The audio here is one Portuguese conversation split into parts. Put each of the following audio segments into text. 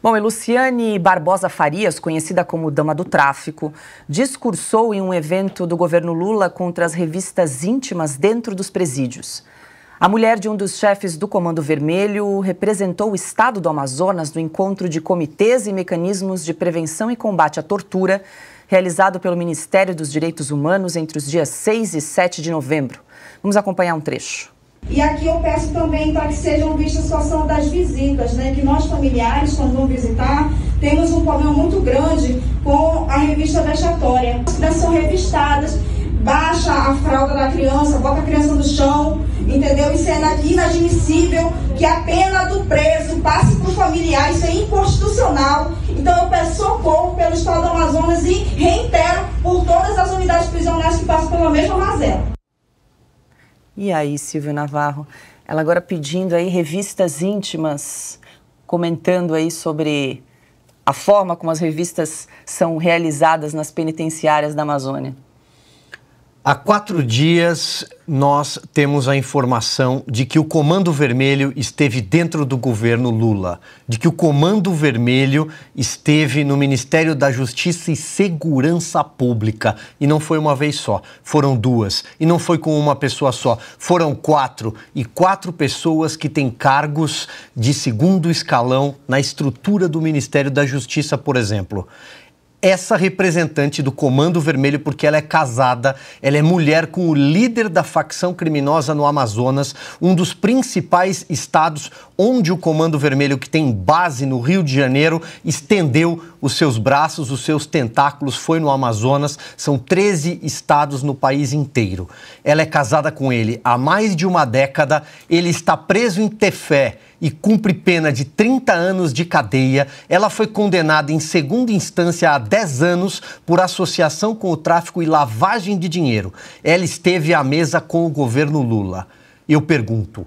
Bom, e Luciane Barbosa Farias, conhecida como Dama do Tráfico, discursou em um evento do governo Lula contra as revistas íntimas dentro dos presídios. A mulher de um dos chefes do Comando Vermelho representou o estado do Amazonas no encontro de comitês e mecanismos de prevenção e combate à tortura, realizado pelo Ministério dos Direitos Humanos entre os dias 6 e 7 de novembro. Vamos acompanhar um trecho. E aqui eu peço também para então, que sejam vistas a situação das visitas, né? Que nós familiares, quando vamos visitar, temos um problema muito grande com a revista vexatória. As né? crianças são revistadas, baixa a fralda da criança, bota a criança no chão, entendeu? Isso é inadmissível que a pena do preso passe para o familiar, isso é inconstitucional. Então eu peço socorro pelo Estado do Amazonas e reitero por todas as unidades prisionais que passam pela mesma razão. E aí, Silvio Navarro, ela agora pedindo aí revistas íntimas, comentando aí sobre a forma como as revistas são realizadas nas penitenciárias da Amazônia. Há quatro dias nós temos a informação de que o Comando Vermelho esteve dentro do governo Lula, de que o Comando Vermelho esteve no Ministério da Justiça e Segurança Pública. E não foi uma vez só, foram duas. E não foi com uma pessoa só, foram quatro. E quatro pessoas que têm cargos de segundo escalão na estrutura do Ministério da Justiça, por exemplo essa representante do Comando Vermelho, porque ela é casada, ela é mulher com o líder da facção criminosa no Amazonas, um dos principais estados onde o Comando Vermelho, que tem base no Rio de Janeiro, estendeu os seus braços, os seus tentáculos, foi no Amazonas. São 13 estados no país inteiro. Ela é casada com ele há mais de uma década, ele está preso em Tefé e cumpre pena de 30 anos de cadeia. Ela foi condenada em segunda instância a 10 anos por associação com o tráfico e lavagem de dinheiro. Ela esteve à mesa com o governo Lula. Eu pergunto: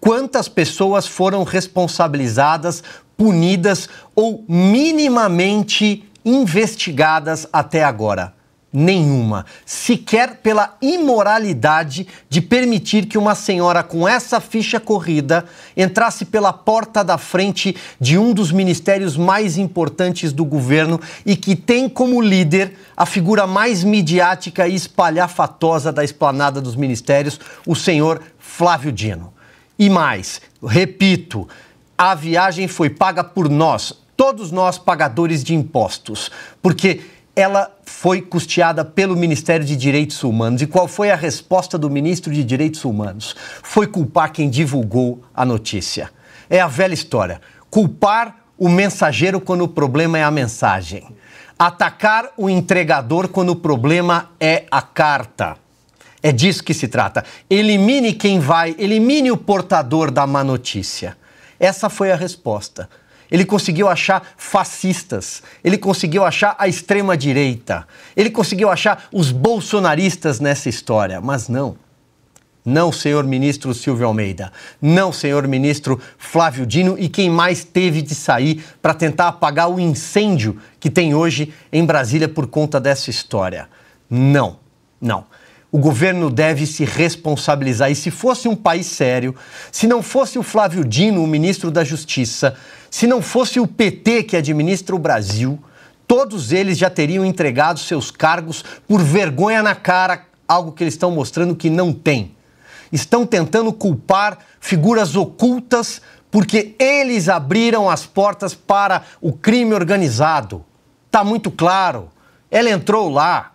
quantas pessoas foram responsabilizadas, punidas ou minimamente investigadas até agora? nenhuma, sequer pela imoralidade de permitir que uma senhora com essa ficha corrida entrasse pela porta da frente de um dos ministérios mais importantes do governo e que tem como líder a figura mais midiática e espalhafatosa da esplanada dos ministérios, o senhor Flávio Dino. E mais, repito, a viagem foi paga por nós, todos nós pagadores de impostos, porque ela foi custeada pelo Ministério de Direitos Humanos. E qual foi a resposta do ministro de Direitos Humanos? Foi culpar quem divulgou a notícia. É a velha história. Culpar o mensageiro quando o problema é a mensagem. Atacar o entregador quando o problema é a carta. É disso que se trata. Elimine quem vai, elimine o portador da má notícia. Essa foi a resposta. Ele conseguiu achar fascistas, ele conseguiu achar a extrema-direita, ele conseguiu achar os bolsonaristas nessa história, mas não. Não, senhor ministro Silvio Almeida. Não, senhor ministro Flávio Dino e quem mais teve de sair para tentar apagar o incêndio que tem hoje em Brasília por conta dessa história. Não, não. O governo deve se responsabilizar. E se fosse um país sério, se não fosse o Flávio Dino, o ministro da Justiça, se não fosse o PT que administra o Brasil, todos eles já teriam entregado seus cargos por vergonha na cara, algo que eles estão mostrando que não tem. Estão tentando culpar figuras ocultas porque eles abriram as portas para o crime organizado. Tá muito claro. Ela entrou lá,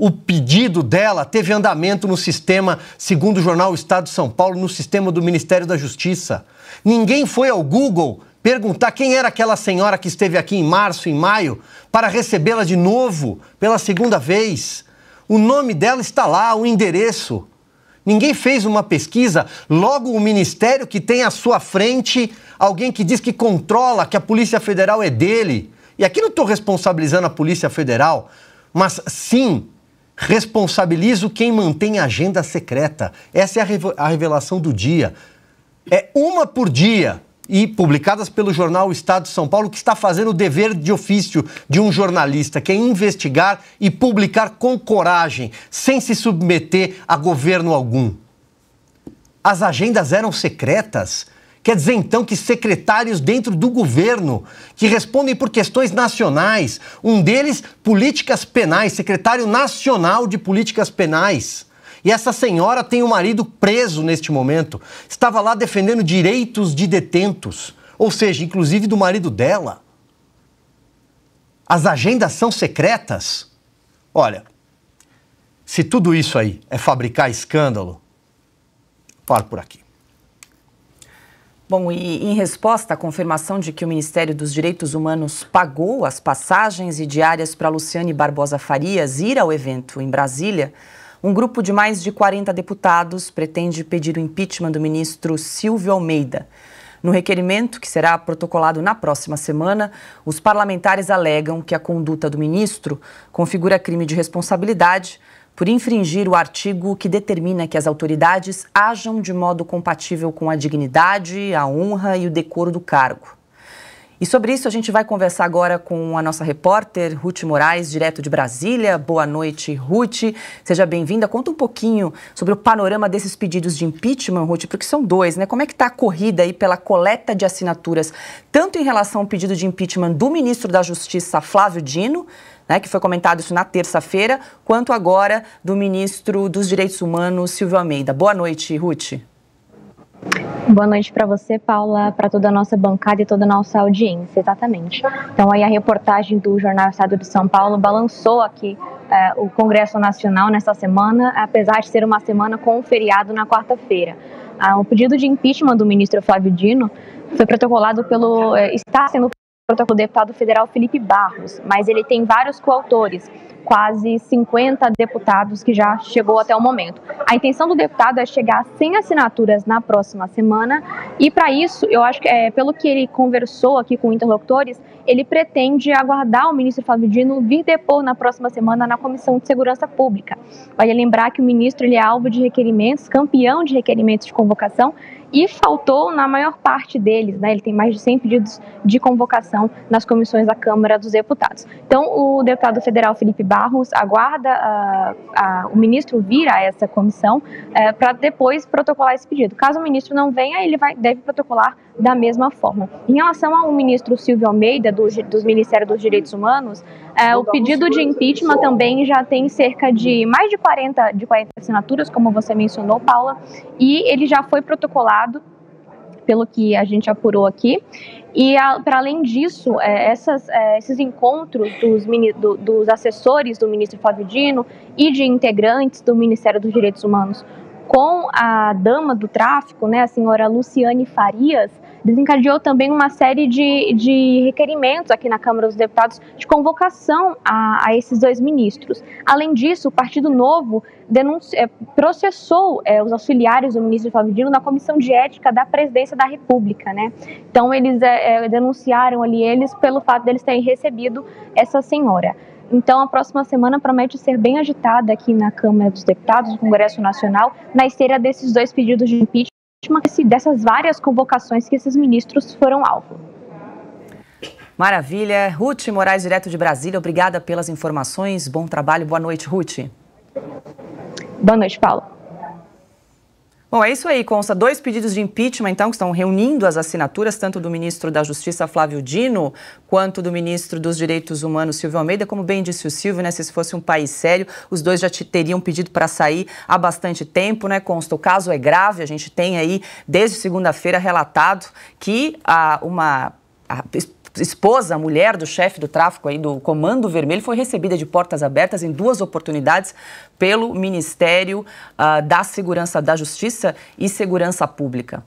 o pedido dela teve andamento no sistema, segundo o jornal Estado de São Paulo, no sistema do Ministério da Justiça. Ninguém foi ao Google perguntar quem era aquela senhora que esteve aqui em março, em maio, para recebê-la de novo pela segunda vez. O nome dela está lá, o endereço. Ninguém fez uma pesquisa, logo o ministério que tem à sua frente alguém que diz que controla, que a Polícia Federal é dele. E aqui não estou responsabilizando a Polícia Federal, mas sim Responsabilizo quem mantém a agenda secreta. Essa é a revelação do dia. É uma por dia e publicadas pelo jornal Estado de São Paulo, que está fazendo o dever de ofício de um jornalista, que é investigar e publicar com coragem, sem se submeter a governo algum. As agendas eram secretas? Quer dizer então que secretários dentro do governo, que respondem por questões nacionais, um deles políticas penais, secretário nacional de políticas penais. E essa senhora tem o um marido preso neste momento. Estava lá defendendo direitos de detentos, ou seja, inclusive do marido dela. As agendas são secretas? Olha, se tudo isso aí é fabricar escândalo, paro por aqui. Bom, e em resposta à confirmação de que o Ministério dos Direitos Humanos pagou as passagens e diárias para Luciane Barbosa Farias ir ao evento em Brasília, um grupo de mais de 40 deputados pretende pedir o impeachment do ministro Silvio Almeida. No requerimento, que será protocolado na próxima semana, os parlamentares alegam que a conduta do ministro configura crime de responsabilidade por infringir o artigo que determina que as autoridades ajam de modo compatível com a dignidade, a honra e o decoro do cargo. E sobre isso a gente vai conversar agora com a nossa repórter Ruth Moraes, direto de Brasília. Boa noite, Ruth. Seja bem-vinda. Conta um pouquinho sobre o panorama desses pedidos de impeachment, Ruth, porque são dois, né? Como é que está a corrida aí pela coleta de assinaturas, tanto em relação ao pedido de impeachment do ministro da Justiça, Flávio Dino, né, que foi comentado isso na terça-feira, quanto agora do ministro dos Direitos Humanos, Silvio Almeida. Boa noite, Ruth. Boa noite para você, Paula, para toda a nossa bancada e toda a nossa audiência, exatamente. Então, aí a reportagem do Jornal Estado de São Paulo balançou aqui eh, o Congresso Nacional nesta semana, apesar de ser uma semana com um feriado na quarta-feira. Ah, o pedido de impeachment do ministro Flávio Dino foi protocolado pelo. Eh, está sendo protocolo do deputado federal Felipe Barros, mas ele tem vários coautores, quase 50 deputados que já chegou até o momento. A intenção do deputado é chegar a 100 assinaturas na próxima semana e para isso, eu acho que é, pelo que ele conversou aqui com interlocutores, ele pretende aguardar o ministro Flávio Dino vir depor na próxima semana na Comissão de Segurança Pública. Vale lembrar que o ministro ele é alvo de requerimentos, campeão de requerimentos de convocação e faltou na maior parte deles, né? Ele tem mais de 100 pedidos de convocação nas comissões da Câmara dos Deputados. Então, o deputado federal Felipe Barros aguarda uh, uh, o ministro vir a essa comissão uh, eh, para depois protocolar esse pedido. Caso o ministro não venha, ele vai, deve protocolar da mesma forma. Em relação ao ministro Silvio Almeida, do, do Ministério dos Direitos Humanos, eh, o pedido de impeachment também já tem cerca de mais de 40, de 40 assinaturas, como você mencionou, Paula, e ele já foi protocolado pelo que a gente apurou aqui. E, para além disso, é, essas, é, esses encontros dos, mini, do, dos assessores do ministro Flávio Dino e de integrantes do Ministério dos Direitos Humanos com a dama do tráfico, né, a senhora Luciane Farias, desencadeou também uma série de, de requerimentos aqui na Câmara dos Deputados de convocação a, a esses dois ministros. Além disso, o Partido Novo denuncia, é, processou é, os auxiliares do ministro Flávio Dino na Comissão de Ética da Presidência da República, né? Então eles é, é, denunciaram ali eles pelo fato deles terem recebido essa senhora. Então, a próxima semana promete ser bem agitada aqui na Câmara dos Deputados, no Congresso Nacional, na esteira desses dois pedidos de impeachment última dessas várias convocações que esses ministros foram alvo. Maravilha. Ruth Moraes, direto de Brasília, obrigada pelas informações. Bom trabalho. Boa noite, Ruth. Boa noite, Paulo. Bom, é isso aí, consta dois pedidos de impeachment, então, que estão reunindo as assinaturas, tanto do ministro da Justiça, Flávio Dino, quanto do ministro dos Direitos Humanos, Silvio Almeida. Como bem disse o Silvio, né, se isso fosse um país sério, os dois já teriam pedido para sair há bastante tempo, né, consta. O caso é grave, a gente tem aí, desde segunda-feira, relatado que há uma a esposa, mulher do chefe do tráfico aí do Comando Vermelho, foi recebida de portas abertas em duas oportunidades pelo Ministério uh, da Segurança da Justiça e Segurança Pública.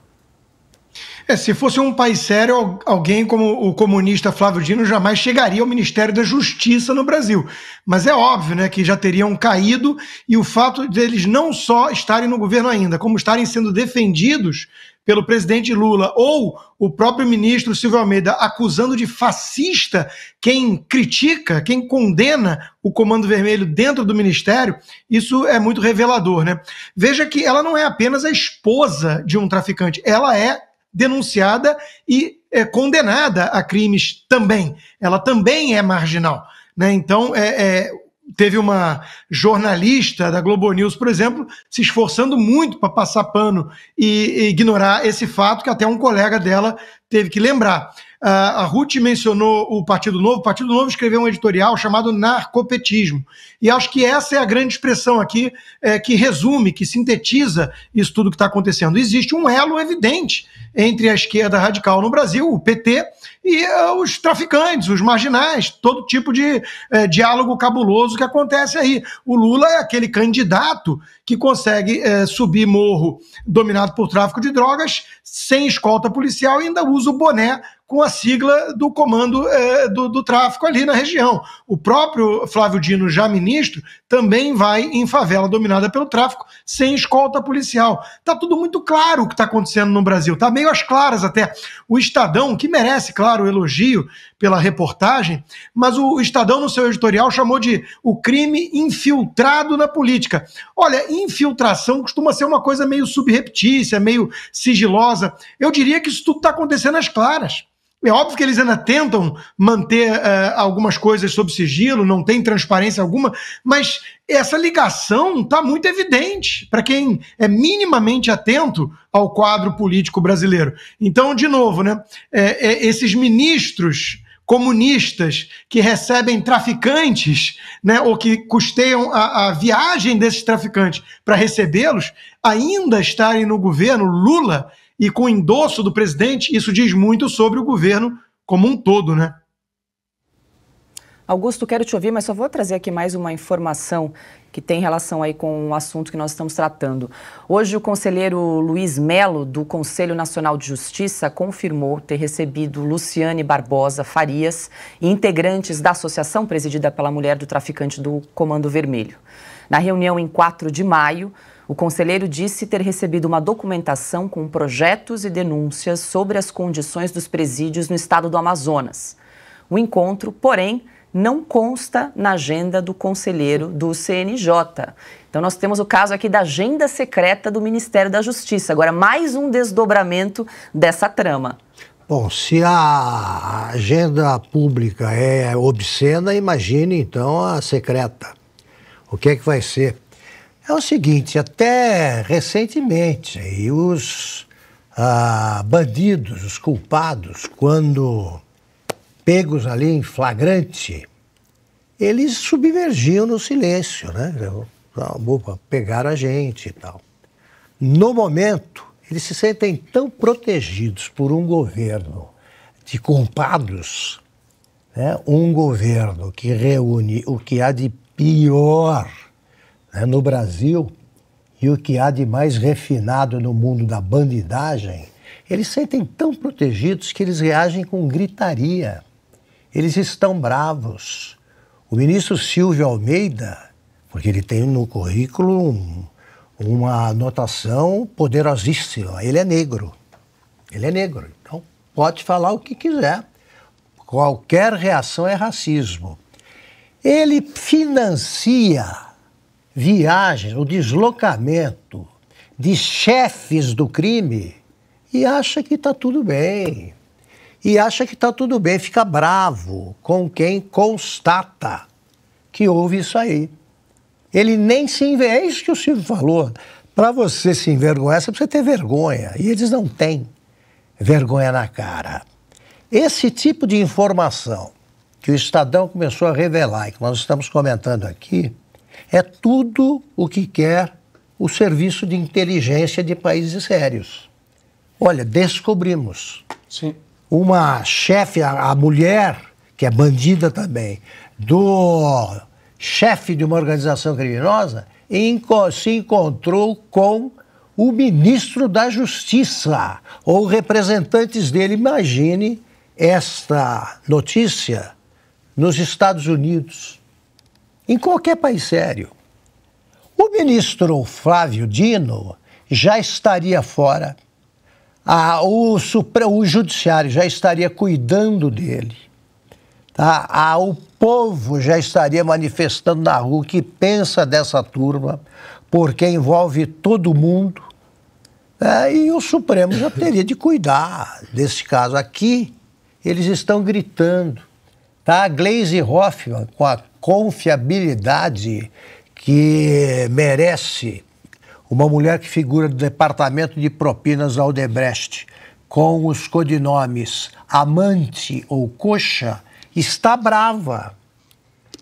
É, se fosse um país sério, alguém como o comunista Flávio Dino jamais chegaria ao Ministério da Justiça no Brasil. Mas é óbvio né, que já teriam caído, e o fato deles não só estarem no governo ainda, como estarem sendo defendidos pelo presidente Lula ou o próprio ministro Silvio Almeida acusando de fascista quem critica, quem condena o Comando Vermelho dentro do ministério, isso é muito revelador, né? Veja que ela não é apenas a esposa de um traficante, ela é denunciada e é, condenada a crimes também. Ela também é marginal. Né? Então, é, é, teve uma jornalista da Globo News, por exemplo, se esforçando muito para passar pano e, e ignorar esse fato que até um colega dela teve que lembrar. Ah, a Ruth mencionou o Partido Novo. O Partido Novo escreveu um editorial chamado Narcopetismo. E acho que essa é a grande expressão aqui é, que resume, que sintetiza isso tudo que está acontecendo. Existe um elo evidente entre a esquerda radical no Brasil, o PT, e uh, os traficantes, os marginais, todo tipo de uh, diálogo cabuloso que acontece aí. O Lula é aquele candidato que consegue é, subir morro dominado por tráfico de drogas, sem escolta policial, e ainda usa o boné com a sigla do comando é, do, do, tráfico ali na região. O próprio Flávio Dino, já ministro, também vai em favela dominada pelo tráfico, sem escolta policial. Tá tudo muito claro o que está acontecendo no Brasil, tá meio às claras até. O Estadão, que merece, claro, o elogio pela reportagem, mas o Estadão, no seu editorial, chamou de o crime infiltrado na política. Olha, infiltração costuma ser uma coisa meio subreptícia, meio sigilosa. Eu diria que isso tudo está acontecendo às claras. É óbvio que eles ainda tentam manter uh, algumas coisas sob sigilo, não tem transparência alguma, mas essa ligação está muito evidente para quem é minimamente atento ao quadro político brasileiro. Então, de novo, né, é, é, esses ministros comunistas que recebem traficantes, né, ou que custeiam a, a viagem desses traficantes para recebê-los, ainda estarem no governo Lula e com o endosso do presidente, isso diz muito sobre o governo como um todo, né? Augusto, quero te ouvir, mas só vou trazer aqui mais uma informação que tem relação aí com o assunto que nós estamos tratando. Hoje, o conselheiro Luiz Melo, do Conselho Nacional de Justiça, confirmou ter recebido Luciane Barbosa Farias e integrantes da associação presidida pela mulher do traficante do Comando Vermelho. Na reunião em 4 de maio, o conselheiro disse ter recebido uma documentação com projetos e denúncias sobre as condições dos presídios no estado do Amazonas. O encontro, porém, não consta na agenda do conselheiro do CNJ. Então, nós temos o caso aqui da agenda secreta do Ministério da Justiça. Agora, mais um desdobramento dessa trama. Bom, se a agenda pública é obscena, imagine então a secreta. O que é que vai ser? É o seguinte, até recentemente, os ah, bandidos, os culpados, quando pegos ali em flagrante, eles submergiam no silêncio, né? Pegaram a gente e tal. No momento, eles se sentem tão protegidos por um governo de culpados, né? um governo que reúne o que há de pior né? no Brasil e o que há de mais refinado no mundo da bandidagem, eles sentem tão protegidos que eles reagem com gritaria. Eles estão bravos. O ministro Silvio Almeida, porque ele tem no currículo uma anotação poderosíssima, ele é negro. Ele é negro, então pode falar o que quiser. Qualquer reação é racismo. Ele financia viagens, o deslocamento de chefes do crime e acha que está tudo bem e acha que está tudo bem, fica bravo com quem constata que houve isso aí. Ele nem se envergonha. É isso que o Silvio falou. Para você se envergonhar, você precisa ter vergonha. E eles não têm vergonha na cara. Esse tipo de informação que o Estadão começou a revelar e que nós estamos comentando aqui é tudo o que quer o serviço de inteligência de países sérios. Olha, descobrimos. Sim uma chefe, a, a mulher, que é bandida também, do chefe de uma organização criminosa, se encontrou com o ministro da Justiça ou representantes dele. Imagine esta notícia nos Estados Unidos, em qualquer país sério. O ministro Flávio Dino já estaria fora ah, o, Supre, o Judiciário já estaria cuidando dele. Tá? Ah, o povo já estaria manifestando na rua o que pensa dessa turma, porque envolve todo mundo. Né? E o Supremo já teria de cuidar desse caso. Aqui, eles estão gritando. Tá? A Glaze Hoffman, com a confiabilidade que merece uma mulher que figura do Departamento de Propinas da com os codinomes Amante ou Coxa, está brava.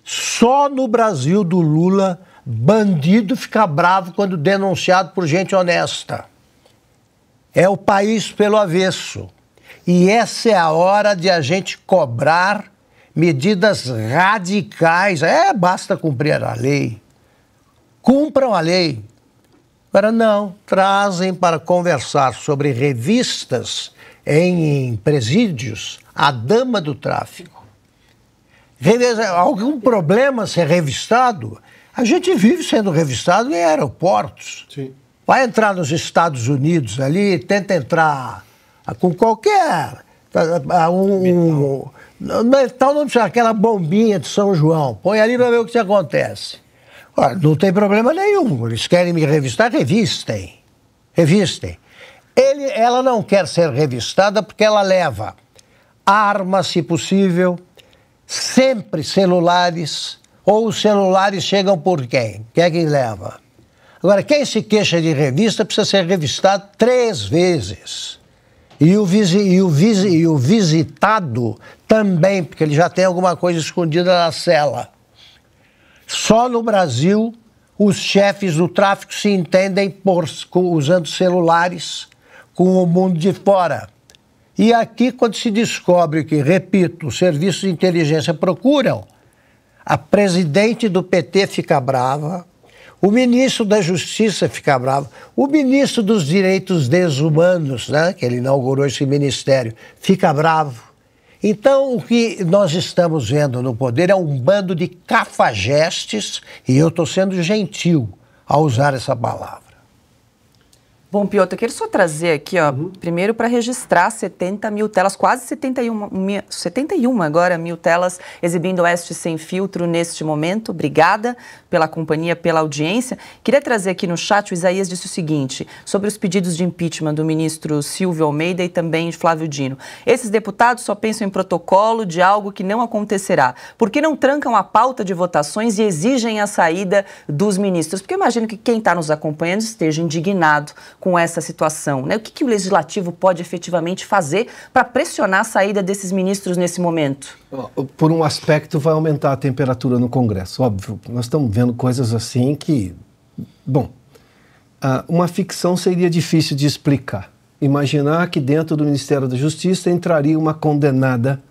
Só no Brasil do Lula, bandido fica bravo quando denunciado por gente honesta. É o país pelo avesso. E essa é a hora de a gente cobrar medidas radicais. É, basta cumprir a lei. Cumpram a lei. Agora, não, trazem para conversar sobre revistas em presídios a dama do tráfico. Algum problema ser revistado? A gente vive sendo revistado em aeroportos. Sim. Vai entrar nos Estados Unidos ali, tenta entrar com qualquer. Um, metal. metal não precisa, aquela bombinha de São João. Põe ali para ver o que acontece não tem problema nenhum. Eles querem me revistar, revistem. Revistem. Ele, ela não quer ser revistada porque ela leva armas, se possível, sempre celulares, ou os celulares chegam por quem? Quem é que leva? Agora, quem se queixa de revista precisa ser revistado três vezes. E o, visi, e, o visi, e o visitado também, porque ele já tem alguma coisa escondida na cela. Só no Brasil os chefes do tráfico se entendem por, usando celulares com o mundo de fora. E aqui, quando se descobre que, repito, os serviços de inteligência procuram, a presidente do PT fica brava, o ministro da Justiça fica bravo, o ministro dos Direitos Desumanos, né, que ele inaugurou esse ministério, fica bravo. Então, o que nós estamos vendo no poder é um bando de cafajestes, e eu estou sendo gentil ao usar essa palavra. Bom, Piotr, eu quero só trazer aqui, ó, uhum. primeiro para registrar 70 mil telas, quase 71, 71 agora mil telas exibindo Oeste Sem Filtro neste momento. Obrigada pela companhia, pela audiência. Queria trazer aqui no chat, o Isaías disse o seguinte, sobre os pedidos de impeachment do ministro Silvio Almeida e também de Flávio Dino. Esses deputados só pensam em protocolo de algo que não acontecerá. Por que não trancam a pauta de votações e exigem a saída dos ministros? Porque eu imagino que quem está nos acompanhando esteja indignado com essa situação? Né? O que, que o legislativo pode efetivamente fazer para pressionar a saída desses ministros nesse momento? Por um aspecto, vai aumentar a temperatura no Congresso, óbvio. Nós estamos vendo coisas assim que. Bom, ah, uma ficção seria difícil de explicar. Imaginar que dentro do Ministério da Justiça entraria uma condenada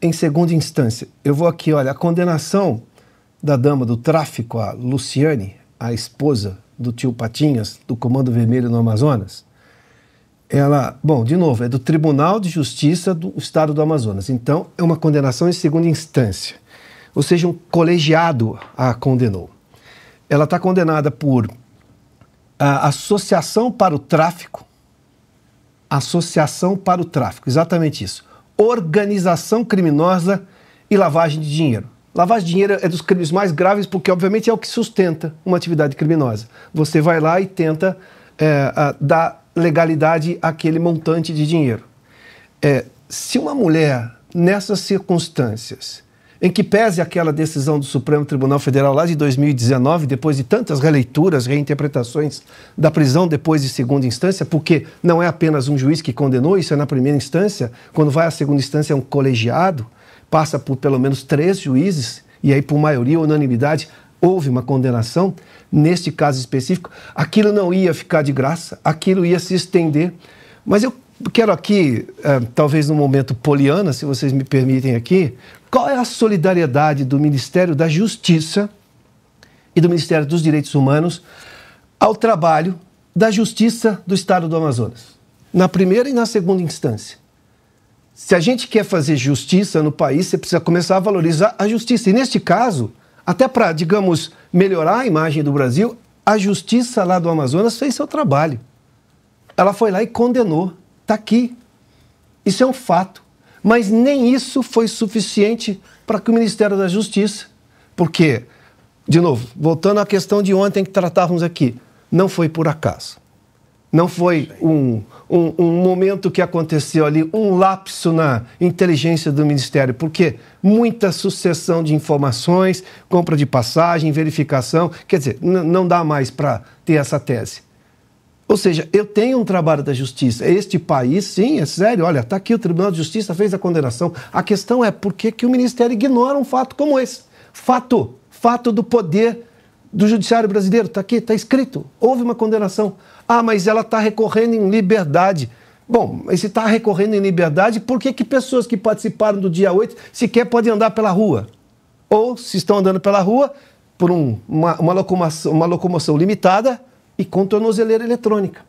em segunda instância. Eu vou aqui, olha, a condenação da dama do tráfico, a Luciane, a esposa do tio Patinhas, do Comando Vermelho no Amazonas, ela, bom, de novo, é do Tribunal de Justiça do Estado do Amazonas. Então, é uma condenação em segunda instância. Ou seja, um colegiado a condenou. Ela está condenada por a, associação para o tráfico, associação para o tráfico, exatamente isso. Organização criminosa e lavagem de dinheiro. Lavagem de dinheiro é dos crimes mais graves porque, obviamente, é o que sustenta uma atividade criminosa. Você vai lá e tenta é, a, dar legalidade àquele montante de dinheiro. É, se uma mulher, nessas circunstâncias, em que pese aquela decisão do Supremo Tribunal Federal lá de 2019, depois de tantas releituras, reinterpretações da prisão depois de segunda instância, porque não é apenas um juiz que condenou, isso é na primeira instância, quando vai à segunda instância é um colegiado, passa por pelo menos três juízes, e aí por maioria, unanimidade, houve uma condenação, neste caso específico, aquilo não ia ficar de graça, aquilo ia se estender. Mas eu quero aqui, é, talvez num momento poliana, se vocês me permitem aqui, qual é a solidariedade do Ministério da Justiça e do Ministério dos Direitos Humanos ao trabalho da Justiça do Estado do Amazonas, na primeira e na segunda instância. Se a gente quer fazer justiça no país, você precisa começar a valorizar a justiça. E neste caso, até para, digamos, melhorar a imagem do Brasil, a justiça lá do Amazonas fez seu trabalho. Ela foi lá e condenou. Está aqui. Isso é um fato. Mas nem isso foi suficiente para que o Ministério da Justiça, porque, de novo, voltando à questão de ontem que tratávamos aqui, não foi por acaso. Não foi um, um, um momento que aconteceu ali, um lapso na inteligência do Ministério, porque muita sucessão de informações, compra de passagem, verificação, quer dizer, não dá mais para ter essa tese. Ou seja, eu tenho um trabalho da justiça. Este país, sim, é sério. Olha, está aqui o Tribunal de Justiça fez a condenação. A questão é por que, que o Ministério ignora um fato como esse? Fato, fato do poder do judiciário brasileiro, está aqui, está escrito, houve uma condenação. Ah, mas ela está recorrendo em liberdade. Bom, mas se está recorrendo em liberdade, por que, que pessoas que participaram do dia 8 sequer podem andar pela rua? Ou, se estão andando pela rua, por um, uma, uma, locomoção, uma locomoção limitada e com tornozeleira eletrônica.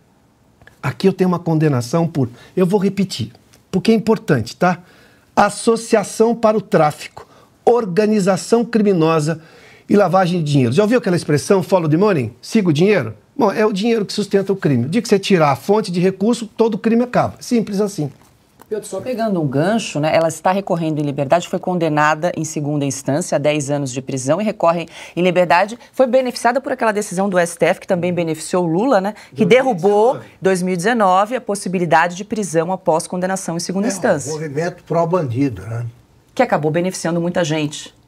Aqui eu tenho uma condenação por. Eu vou repetir, porque é importante, tá? Associação para o tráfico, organização criminosa e lavagem de dinheiro. Já ouviu aquela expressão follow the money? Siga o dinheiro? Bom, é o dinheiro que sustenta o crime. O dia que você tirar a fonte de recurso, todo crime acaba. Simples assim. Pedro, só pegando um gancho, né, ela está recorrendo em liberdade, foi condenada em segunda instância a 10 anos de prisão e recorre em liberdade. Foi beneficiada por aquela decisão do STF, que também beneficiou Lula, né, que derrubou, em 2019, a possibilidade de prisão após condenação em segunda é, instância. Um movimento pró-bandido, né? Que acabou beneficiando muita gente.